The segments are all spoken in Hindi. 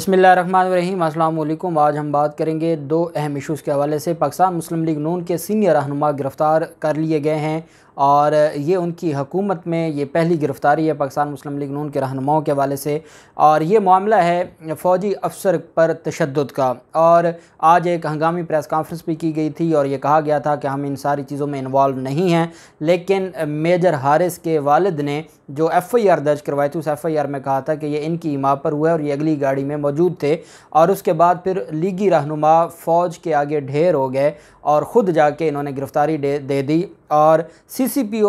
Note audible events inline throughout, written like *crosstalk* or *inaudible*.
बसमिल अल्लाम आज हम बात करेंगे दो अहम इशूज़ के हवाले से पाकिस्तान मुस्लिम लीग नून के सीनियर रहनुमा गिरफ़्तार कर लिए गए हैं और ये उनकी हकूमत में ये पहली गिरफ़्तारी है पाकिस्तान मुस्लिम लीग नून के रहनुमाओं के हवाले से और ये मामला है फ़ौजी अफसर पर तशद का और आज एक हंगामी प्रेस कॉन्फ्रेंस भी की गई थी और ये कहा गया था कि हम इन सारी चीज़ों में इन्वॉल्व नहीं हैं लेकिन मेजर हारिस के वालद ने जो एफ़ आई आर दर्ज करवाई थी उस एफ़ आई आर में कहा था कि ये इनकी इमा पर हुआ है और ये अगली गाड़ी में मौजूद थे और उसके बाद फिर लीगी रहनुमा फ़ौज के आगे ढेर हो गए और ख़ुद जाके इन्होंने गिरफ़्तारी दे, दे दी और सीसीपीओ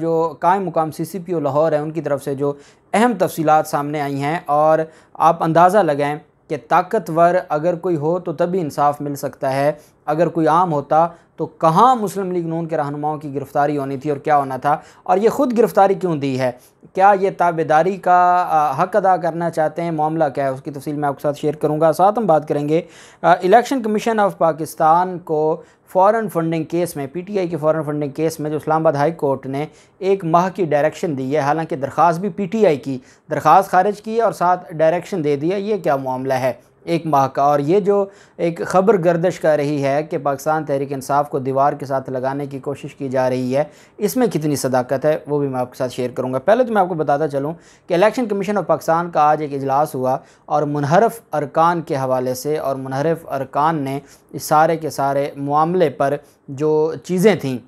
जो कायम मुकाम सीसीपीओ लाहौर है उनकी तरफ से जो अहम तफसीलात सामने आई हैं और आप अंदाज़ा लगाएं कि ताकतवर अगर कोई हो तो तभी इंसाफ मिल सकता है अगर कोई आम होता तो कहाँ मुस्लिम लीग नून के रहनुमाओं की गिरफ़्तारी होनी थी और क्या होना था और ये ख़ुद गिरफ़्तारी क्यों दी है क्या ये ताबेदारी का हक अदा करना चाहते हैं मामला क्या है उसकी तफसील मैं आपके साथ शेयर करूँगा साथ हम बात करेंगे इलेक्शन कमीशन ऑफ पाकिस्तान को फ़ॉरन फंडिंग केस में पीटीआई के फ़ॉरन फंडिंग केस में जो इस्लामाबाद हाई कोर्ट ने एक माह की डायरेक्शन दी है हालांकि दरख्वास भी पीटीआई की दरख्वास खारिज की और साथ डायरेक्शन दे दिया ये क्या मामला है एक माह का और ये जो एक ख़बर गर्दश कर रही है कि पाकिस्तान तहरीक इंसाफ को दीवार के साथ लगाने की कोशिश की जा रही है इसमें कितनी सदाकत है वो भी मैं आपके साथ शेयर करूँगा पहले तो मैं आपको बताता चलूँ कि इलेक्शन कमीशन ऑफ पाकिस्तान का आज एक इजलास हुआ और मुनहरफ अरकान के हवाले से और मुनहरफ अरकान ने इस सारे के सारे मामले पर जो चीज़ें थीं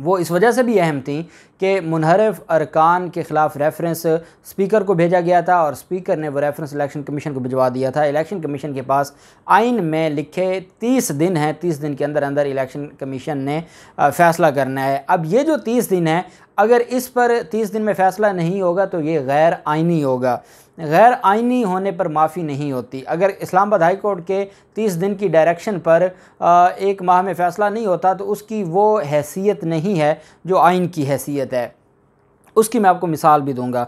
वो इस वजह से भी अहम थी कि मुनहरफ अरकान के ख़िलाफ़ रेफरेंस स्पीकर को भेजा गया था और स्पीकर ने वो रेफरेंस इलेक्शन कमीशन को भिजवा दिया था इलेक्शन कमीशन के पास आइन में लिखे तीस दिन हैं तीस दिन के अंदर अंदर इलेक्शन कमीशन ने फ़ैसला करना है अब ये जो तीस दिन है अगर इस पर तीस दिन में फ़ैसला नहीं होगा तो ये गैर आइनी होगा गैर आइनी होने पर माफ़ी नहीं होती अगर इस्लामाबाद हाई कोर्ट के 30 दिन की डायरेक्शन पर एक माह में फ़ैसला नहीं होता तो उसकी वो हैसियत नहीं है जो आइन की हैसियत है उसकी मैं आपको मिसाल भी दूंगा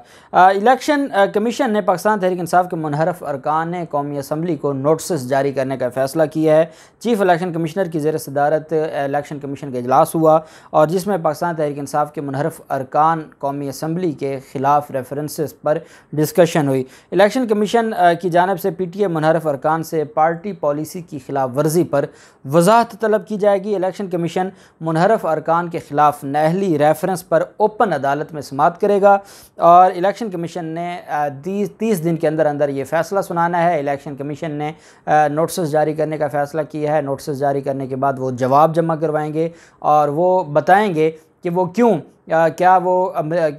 इलेक्शन कमीशन ने पाकिस्तान तहरीक इंसाफ के मनहरफ अरकान ने कौमी असम्बली को नोटिस जारी करने का फैसला किया है चीफ इलेक्शन कमिश्नर की जेर सदारत इलेक्शन कमीशन का अजलास हुआ और जिसमें पाकिस्तान तहरीक इंसाफ के मनहरफ अरकान कौमी असम्बली के ख़िलाफ़ रेफरेंस पर डिस्कशन हुई इलेक्शन कमीशन की जानब से पी टी ए मनहरफ अरकान से पार्टी पॉलिसी की खिलाफ वर्जी पर वजाहत तलब की जाएगी इलेक्शन कमीशन मनहरफ अरकान के ख़िलाफ़ नहली रेफरेंस पर ओपन अदालत में समाप्त करेगा और इलेक्शन कमीशन ने तीस दिन के अंदर अंदर ये फैसला सुनाना है इलेक्शन कमीशन ने नोटिस जारी करने का फ़ैसला किया है नोटिस जारी करने के बाद वो जवाब जमा करवाएंगे और वो बताएंगे कि वो क्यों क्या वो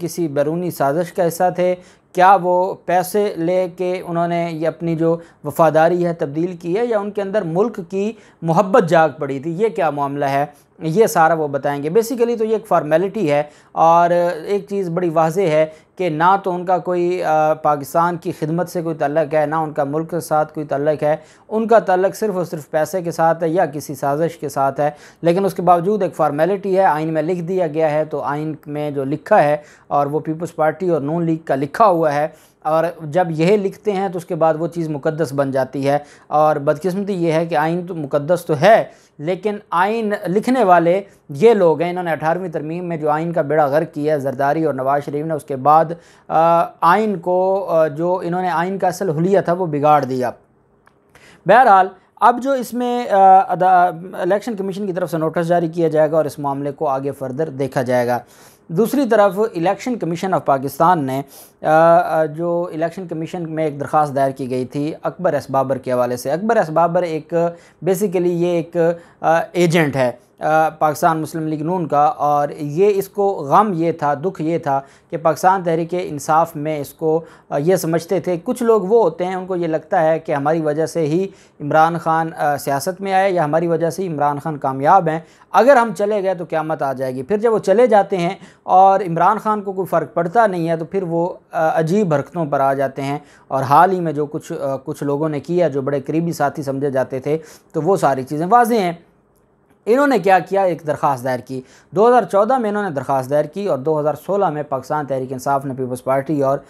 किसी बैरूनी साजिश का हिस्सा थे क्या वो पैसे ले के उन्होंने ये अपनी जो वफादारी है तब्दील की है या उनके अंदर मुल्क की मोहब्बत जाग पड़ी थी ये क्या मामला है ये सारा वो बताएंगे बेसिकली तो ये एक फार्मेलिटी है और एक चीज़ बड़ी वाजे है कि ना तो उनका कोई पाकिस्तान की खिदमत से कोई तल्लक है ना उनका मुल्क के साथ कोई तल्लक है उनका तल्लक सिर्फ और सिर्फ पैसे के साथ है या किसी साजिश के साथ है लेकिन उसके बावजूद एक फार्मेलिटी है आइन में लिख दिया गया है तो आइन में जो लिखा है और वो पीपल्स पार्टी और नून लीग का लिखा हुआ है और जब यह लिखते हैं तो उसके बाद वो चीज़ मुकद्दस बन जाती है और बदकिस्मती ये है कि आइन तो मुकद्दस तो है लेकिन आइन लिखने वाले ये लोग हैं इन्होंने अठारहवीं तरमीम में जो आइन का बेड़ा गर्क किया है जरदारी और नवाज शरीफ ने उसके बाद आइन को जो इन्होंने आइन का असल हुलिया था वो बिगाड़ दिया बहरहाल अब जो इसमें इलेक्शन कमीशन की तरफ से नोटिस जारी किया जाएगा और इस मामले को आगे फर्दर देखा जाएगा दूसरी तरफ इलेक्शन कमीशन ऑफ पाकिस्तान ने जो इलेक्शन कमीशन में एक दरख्वास्त दायर की गई थी अकबर बाबर के हवाले से अकबर बाबर एक बेसिकली ये एक एजेंट है पाकिस्तान मुस्लिम लीग नून का और ये इसको गम ये था दुख ये था कि पाकिस्तान तहरीक इंसाफ में इसको ये समझते थे कुछ लोग वो होते हैं उनको ये लगता है कि हमारी वजह से ही इमरान ख़ान सियासत में आए या हमारी वजह से ही इमरान खान कामयाब हैं अगर हम चले गए तो क्या मत आ जाएगी फिर जब वो चले जाते हैं और इमरान खान को कोई फ़र्क पड़ता नहीं है तो फिर वो अजीब हरकतों पर आ जाते हैं और हाल ही में जो कुछ कुछ लोगों ने किया जो बड़े करीबी साथी समझे जाते थे तो वो सारी चीज़ें वाजे हैं इन्होंने क्या किया एक दरख्वास्त दायर की 2014 में इन्होंने दरख्वास्त दायर की और 2016 में पाकिस्तान तहरीक इंसाफ ने पीपल्स पार्टी और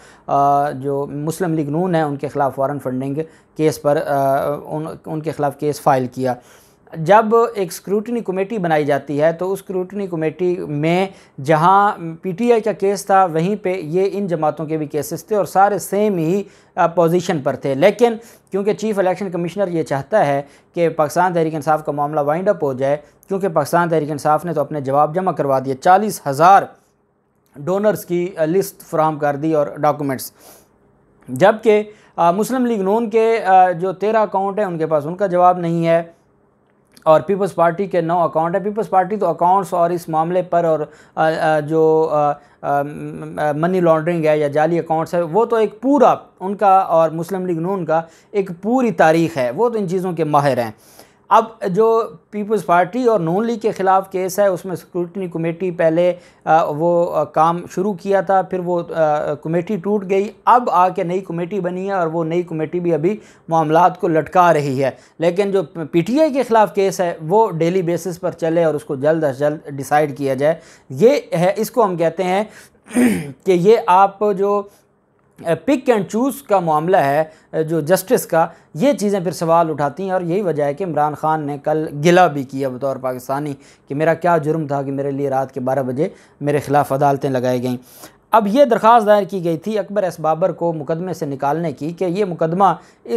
जो मुस्लिम लीग नून है उनके खिलाफ फ़ॉरन फंडिंग केस पर उन उनके खिलाफ केस फ़ाइल किया जब एक स्क्रूटनी कमेटी बनाई जाती है तो उस स्क्रूटनी कमेटी में जहां पीटीआई का केस था वहीं पे ये इन जमातों के भी केसेस थे और सारे सेम ही पोजीशन पर थे लेकिन क्योंकि चीफ़ इलेक्शन कमिश्नर ये चाहता है कि पाकिस्तान तहरीक इंसाफ का मामला वाइंड अप हो जाए क्योंकि पाकिस्तान तहरीक इंसाफ ने तो अपने जवाब जमा करवा दिए चालीस हज़ार डोनर्स की लिस्ट फ्राहम कर दी और डॉक्यूमेंट्स जबकि मुस्लिम लीग नून के आ, जो तेरह अकाउंट हैं उनके पास उनका जवाब नहीं है और पीपल्स पार्टी के नौ अकाउंट है पीपल्स पार्टी तो अकाउंट्स और इस मामले पर और जो मनी लॉन्ड्रिंग है या जाली अकाउंट्स है वो तो एक पूरा उनका और मुस्लिम लीग नून का एक पूरी तारीख है वो तो इन चीज़ों के माहिर हैं अब जो पीपल्स पार्टी और नून लीग के ख़िलाफ़ केस है उसमें स्क्रूटनी कमेटी पहले वो काम शुरू किया था फिर वो कमेटी टूट गई अब आके नई कमेटी बनी है और वो नई कमेटी भी अभी मामला को लटका रही है लेकिन जो पीटीआई के ख़िलाफ़ केस है वो डेली बेसिस पर चले और उसको जल्द अज जल्द डिसाइड किया जाए ये है इसको हम कहते हैं *clears throat* कि ये आप जो पिक एंड चूज़ का मामला है जो जस्टिस का ये चीज़ें फिर सवाल उठाती हैं और यही वजह है कि इमरान खान ने कल गिला भी किया बतौर पाकिस्तानी कि मेरा क्या जुर्म था कि मेरे लिए रात के बारह बजे मेरे ख़िलाफ़ अदालतें लगाई गईं अब ये दरख्वास्त दायर की गई थी अकबर एस बाबर को मुकदमे से निकालने की कि ये मुकदमा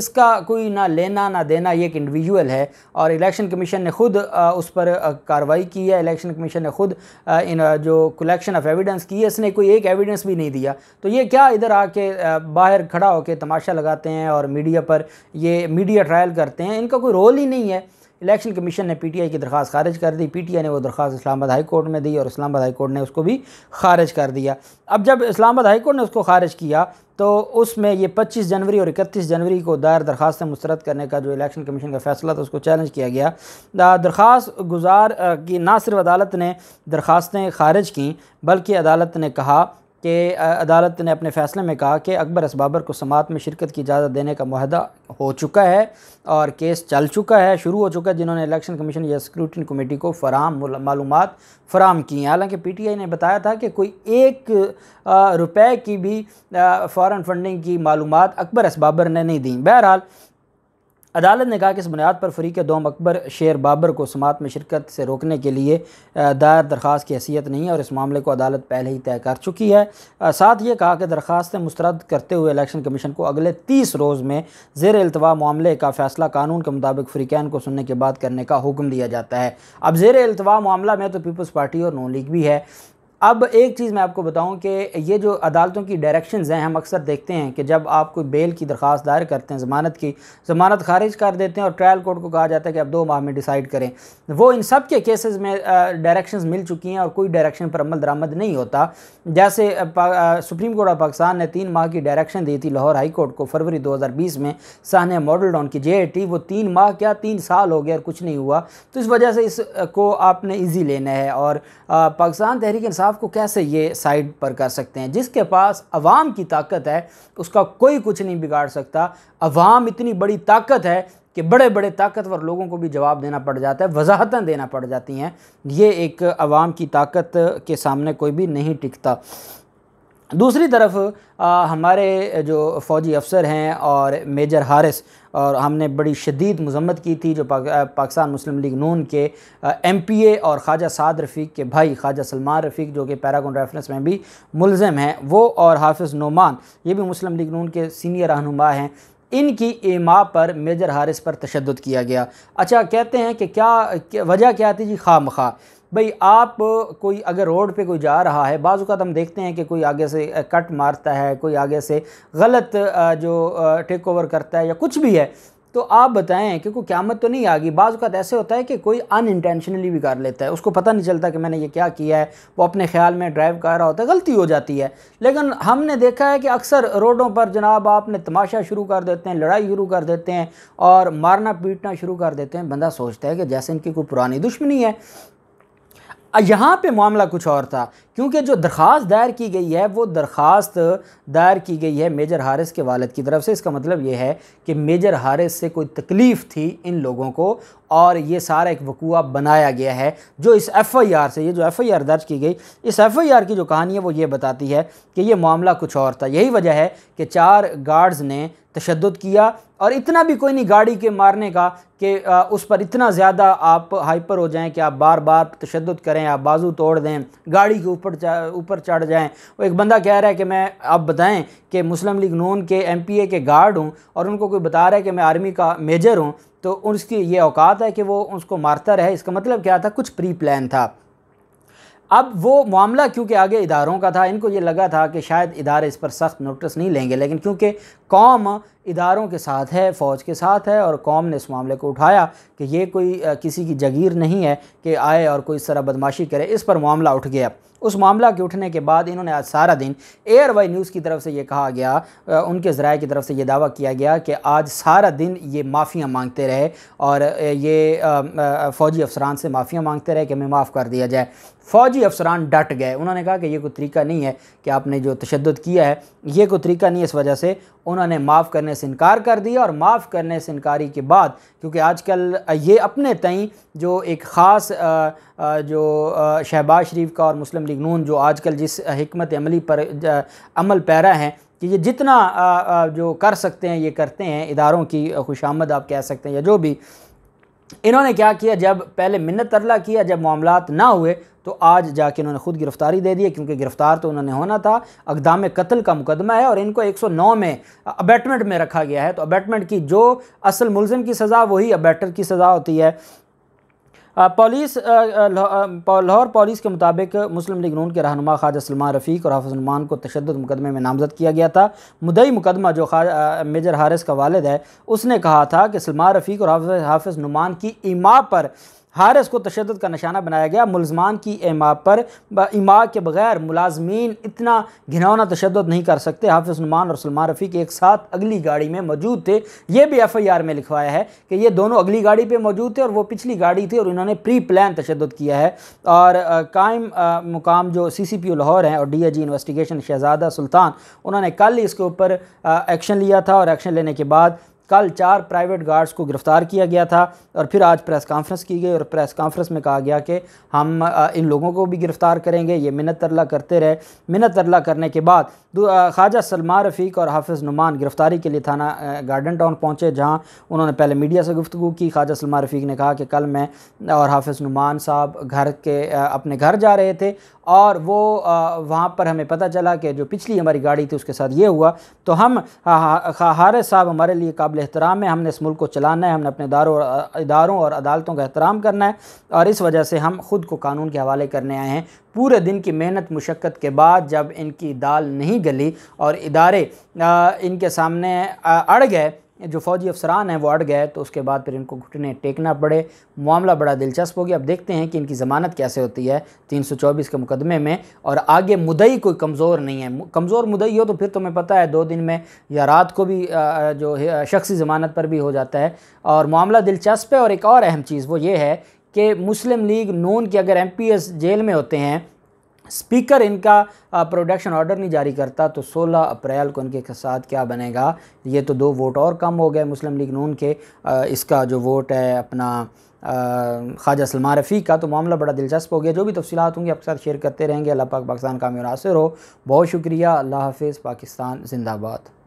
इसका कोई ना लेना ना देना ये एक इंडिविजुअल है और इलेक्शन कमीशन ने ख़ुद उस पर कार्रवाई की है इलेक्शन कमीशन ने ख़ुद इन जो कलेक्शन ऑफ एविडेंस की है इसने कोई एक एविडेंस भी नहीं दिया तो ये क्या इधर आके बाहर खड़ा होकर तमाशा लगाते हैं और मीडिया पर ये मीडिया ट्रायल करते हैं इनका कोई रोल ही नहीं है इलेक्शन कमीशन ने पीटीआई की दरख्वास्त खारिज कर दी पीटीआई ने वो दरख्वास्त इस्लामाबाद हाई कोर्ट में दी और इस्लामाबाद हाई कोर्ट ने उसको भी खारिज कर दिया अब जब इस्लामाबाद हाई कोर्ट ने उसको खारिज किया तो उसमें ये 25 जनवरी और 31 जनवरी को दायर दरख्वास्तें मुस्रद करने का जो इलेक्शन कमीशन का फैसला था उसको चैलेंज किया गया दरख्वास्त गुजार की ना सिर्फ अदालत ने दरख्वास्तें खारिज कं बल्कि अदालत ने कहा कि अदालत ने अपने फैसले में कहा कि अकबर इसबाबर को समात में शिरकत की इजाज़त देने का माहदा हो चुका है और केस चल चुका है शुरू हो चुका है जिन्होंने इलेक्शन कमीशन या स्क्रूटन कमेटी को फराम मालूम फ़राम की हैं हालांकि पी टी आई ने बताया था कि कोई एक रुपए की भी फ़ॉरन फंडिंग की मालूम अकबर इसबाबर ने नहीं दी बहरहाल अदालत ने कहा कि इस बुनियाद पर फरीक दोम अकबर शेर बाबर को समात में शिरकत से रोकने के लिए दायर दरख्वास्त की हैसियत नहीं है और इस मामले को अदालत पहले ही तय कर चुकी है साथ ये कहा कि दरख्वास्तें मुस्रद करते हुए इलेक्शन कमीशन को अगले तीस रोज़ में जेर अल्तवा मामले का फैसला कानून के मुताबिक फ्रीकैन को सुनने के बाद करने का हुक्म दिया जाता है अब जेर अल्तवा मामला में तो पीपल्स पार्टी और नो लीग भी है अब एक चीज़ मैं आपको बताऊं कि ये जो अदालतों की डायरेक्शंस हैं हम अक्सर देखते हैं कि जब आप कोई बेल की दरख्वास्त दायर करते हैं ज़मानत की ज़मानत खारिज कर देते हैं और ट्रायल कोर्ट को कहा जाता है कि आप दो माह में डिसाइड करें वो इन सब के केसेस में डायरेक्शंस मिल चुकी हैं और कोई डायरेक्शन पर अमल दरामद नहीं होता जैसे सुप्रीम कोर्ट ऑफ पाकिस्तान ने तीन माह की डायरेक्शन दी थी लाहौर हाई कोर्ट को फरवरी दो में सहने मॉडल डाउन की जे वो तीन माह क्या तीन साल हो गया और कुछ नहीं हुआ तो इस वजह से इसको आपने ईजी लेना है और पाकिस्तान तहरीक इंसाफ इख्तलाफ को कैसे ये साइड पर कर सकते हैं जिसके पास अवाम की ताकत है उसका कोई कुछ नहीं बिगाड़ सकता अवाम इतनी बड़ी ताकत है कि बड़े बड़े ताकतवर लोगों को भी जवाब देना पड़ जाता है वजाहतें देना पड़ जाती हैं ये एक अवाम की ताकत के सामने कोई भी नहीं टिकता दूसरी तरफ आ, हमारे जो फ़ौजी अफसर हैं और मेजर हारिस और हमने बड़ी शदीद मजम्मत की थी जो पा, पाकिस्तान मुस्लिम लीग नून के एम पी ए और ख्वाजा साद रफ़ीक के भाई ख्वाजा सलमान रफ़ीक जो कि पैरागन रेफरेंस में भी मुलम हैं वो और हाफिज़ नुमान ये भी मुस्लिम लीग नून के सीनियर रहनुमा हैं इनकी एमा पर मेजर हारिस पर तशद किया गया अच्छा कहते हैं कि क्या वजह क्या थी जी खाम खा भाई आप कोई अगर रोड पे कोई जा रहा है का तो हम देखते हैं कि कोई आगे से कट मारता है कोई आगे से गलत जो टेक ओवर करता है या कुछ भी है तो आप बताएं क्योंकि क्यामत तो नहीं आ गई बाज़ अवत ऐसे होता है कि कोई अनइंटेंशनली भी कर लेता है उसको पता नहीं चलता कि मैंने ये क्या किया है वो अपने ख्याल में ड्राइव कर रहा होता है गलती हो जाती है लेकिन हमने देखा है कि अक्सर रोडों पर जनाब आपने तमाशा शुरू कर देते हैं लड़ाई शुरू कर देते हैं और मारना पीटना शुरू कर देते हैं बंदा सोचता है कि जैसे इनकी कोई पुरानी दुश्मनी है यहाँ पे मामला कुछ और था क्योंकि जो दरख्वास्त दायर की गई है वो दरख्वास्त दायर की गई है मेजर हारिस के वालद की तरफ से इसका मतलब ये है कि मेजर हारिस से कोई तकलीफ़ थी इन लोगों को और ये सारा एक वकूआ बनाया गया है जो इस एफ़ आई आर से ये जो एफ़ आई आर दर्ज की गई इस एफ़ आई आर की जो कहानी है वो ये बताती है कि ये मामला कुछ और था यही वजह है कि चार गार्ड्स ने तशद किया और इतना भी कोई नहीं गाड़ी के मारने का कि उस पर इतना ज़्यादा आप हाइपर हो जाएं कि आप बार बार तशद करें आप बाजू तोड़ दें गाड़ी के ऊपर ऊपर चढ़ जाएँ वो एक बंदा कह रहा है कि मैं आप बताएं कि मुस्लिम लीग नून के एम पी ए के गार्ड हूँ और उनको कोई बता रहा है कि मैं आर्मी का मेजर हूँ तो उसकी ये औकात है कि वो उसको मारता रहे इसका मतलब क्या था कुछ प्री प्लान था अब वो मामला क्योंकि आगे इदारों का था इनको ये लगा था कि शायद इदारे इस पर सख्त नोटिस नहीं लेंगे लेकिन क्योंकि कौम इदारों के साथ है फ़ौज के साथ है और कौम ने इस मामले को उठाया कि ये कोई किसी की जगीर नहीं है कि आए और कोई इस तरह बदमाशी करे इस पर मामला उठ गया उस मामला के उठने के बाद इन्होंने आज सारा दिन आर वाई न्यूज़ की तरफ से ये कहा गया उनके ज़राए की तरफ से ये दावा किया गया कि आज सारा दिन ये माफ़ियाँ मांगते रहे और ये फ़ौजी अफसरान से माफ़ियाँ मांगते रहे कि हमें माफ़ कर दिया जाए फ़ौजी अफसरान डट गए उन्होंने कहा कि ये कोई तरीका नहीं है कि आपने जो तशद किया है ये कोई तरीका नहीं इस वजह से उन्होंने माफ़ करने करने से इनकार कर दिया और माफ़ करने से इनकारी के बाद क्योंकि आजकल ये अपने तई जो एक ख़ास जो शहबाज शरीफ का और मुस्लिम लीग नून जो आजकल जिस हमत अमली पर अमल पैरा है कि ये जितना जो कर सकते हैं ये करते हैं इदारों की आमद आप कह सकते हैं या जो भी इन्होंने क्या किया जब पहले मिन्नत तरला किया जब मामला ना हुए तो आज जाके उन्होंने खुद गिरफ्तारी दे दी है क्योंकि गिरफ्तार तो उन्होंने होना था अकदाम कत्ल का मुकदमा है और इनको 109 में अबैटमेंट में रखा गया है तो अबैटमेंट की जो असल मुलम की सज़ा वही अबैटर की सज़ा होती है पुलिस लाहौर पुलिस के मुताबिक मुस्लिम लीग नून के रहनुमा ख्वाजा सलमान रफ़ीक और नुमान को तशद मुकदमे में नामजद किया गया था मुदई मुकदमा जो मेजर हारिस का वालद है उसने कहा था कि सलमान रफ़ीक और हाफिज़ नुमान की इमा पर हारिस को तशद का निशाना बनाया गया मुलजमान की एमा पर इमा के बगैर मुलाजमीन इतना घिनौना तशद नहीं कर सकते हाफिज नुमान और सलमान रफ़ीक एक साथ अगली गाड़ी में मौजूद थे ये भी एफ आई आर में लिखवाया है कि ये दोनों अगली गाड़ी पर मौजूद थे और वो पिछली गाड़ी थी और इन्होंने प्री प्लान तशद किया है और कायम मुकाम जो सी सी पी ओ लाहौर हैं और डी जी इन्वेस्टिगेशन शहजादा सुल्तान उन्होंने कल इसके ऊपर एक्शन लिया था और एक्शन लेने के बाद कल चार प्राइवेट गार्ड्स को गिरफ़्तार किया गया था और फिर आज प्रेस कॉन्फ्रेंस की गई और प्रेस कॉन्फ्रेंस में कहा गया कि हम इन लोगों को भी गिरफ़्तार करेंगे ये मिनत तरला करते रहे मिनत तरला करने के बाद ख्वाजा सलमान रफ़ीक और हाफिज़ नुमान गिरफ़्तारी के लिए थाना गार्डन टाउन पहुँचे जहाँ उन्होंने पहले मीडिया से गुफ्तु की ख्वाजा सलमान रफ़ीक ने कहा कि कल मैं और हाफिज़ नुमान साहब घर के अपने घर जा रहे थे और वो वहाँ पर हमें पता चला कि जो पिछली हमारी गाड़ी थी उसके साथ ये हुआ तो हम हारे साहब हमारे लिए काबिल काबिल एहतराम है हमने इस मुल्क को चलाना है हमने अपने दारों इदारों और अदालतों का एहतराम करना है और इस वजह से हम खुद को कानून के हवाले करने आए हैं पूरे दिन की मेहनत मुशक्क़त के बाद जब इनकी दाल नहीं गली और इदारे इनके सामने अड़ गए जो फौजी अफसरान हैं वो अड़ गए तो उसके बाद फिर इनको घुटने टेकना पड़े मामला बड़ा दिलचस्प हो गया अब देखते हैं कि इनकी ज़मानत कैसे होती है 324 के मुकदमे में और आगे मुदई कोई कमज़ोर नहीं है कमज़ोर मुदई हो तो फिर तुम्हें पता है दो दिन में या रात को भी जो शख्सी ज़मानत पर भी हो जाता है और मामला दिलचस्प है और एक और अहम चीज़ वो ये है कि मुस्लिम लीग नून के अगर एम जेल में होते हैं स्पीकर इनका प्रोडक्शन ऑर्डर नहीं जारी करता तो 16 अप्रैल को इनके साथ क्या बनेगा ये तो दो वोट और कम हो गए मुस्लिम लीग नून के इसका जो वोट है अपना ख्वाजा सलमान रफ़ी का तो मामला बड़ा दिलचस्प हो गया जो भी तफसीत होंगी आपके साथ शेयर करते रहेंगे अल्लाह पाक पाकिस्तान का मुनासर हो बहुत शुक्रिया अल्लाह हाफिज़ पाकिस्तान जिंदाबाद